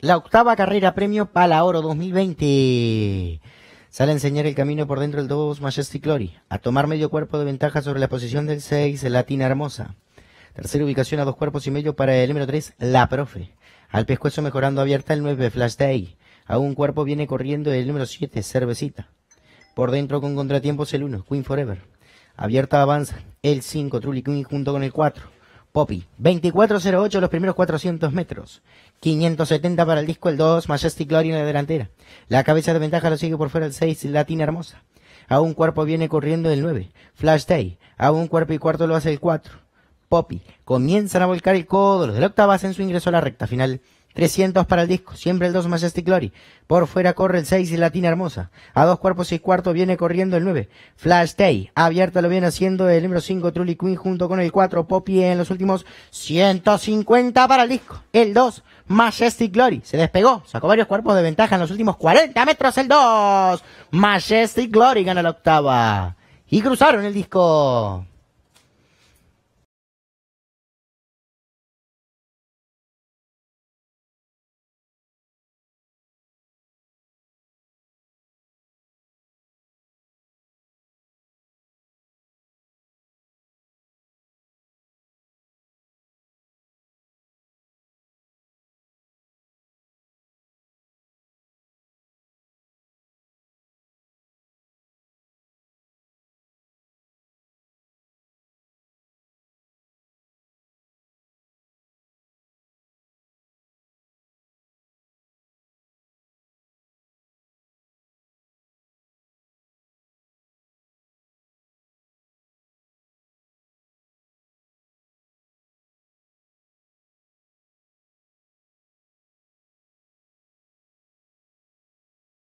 la octava carrera premio Pala Oro 2020. Sale a enseñar el camino por dentro el 2 Majestic Glory, a tomar medio cuerpo de ventaja sobre la posición del 6 Latina Hermosa. Tercera ubicación a dos cuerpos y medio para el número 3 La Profe. Al pescuezo mejorando abierta el 9 Flash Day. A un cuerpo viene corriendo el número 7 Cervecita. Por dentro con contratiempos el 1 Queen Forever. Abierta avanza el 5 Truly Queen junto con el 4. Poppy. 24.08 los primeros 400 metros. 570 para el disco el 2, Majestic Glory en la delantera. La cabeza de ventaja lo sigue por fuera el 6, Latina Hermosa. A un cuerpo viene corriendo el 9, Flash Day. A un cuerpo y cuarto lo hace el 4, Poppy. Comienzan a volcar el codo, los de la octava hacen su ingreso a la recta final. 300 para el disco, siempre el 2 Majestic Glory. Por fuera corre el 6 y Latina Hermosa. A dos cuerpos y cuarto viene corriendo el 9. Flash Day, abierta lo viene haciendo el número 5 Truly Queen junto con el 4 Poppy en los últimos 150 para el disco. El 2 Majestic Glory se despegó, sacó varios cuerpos de ventaja en los últimos 40 metros. El 2 Majestic Glory gana la octava. Y cruzaron el disco.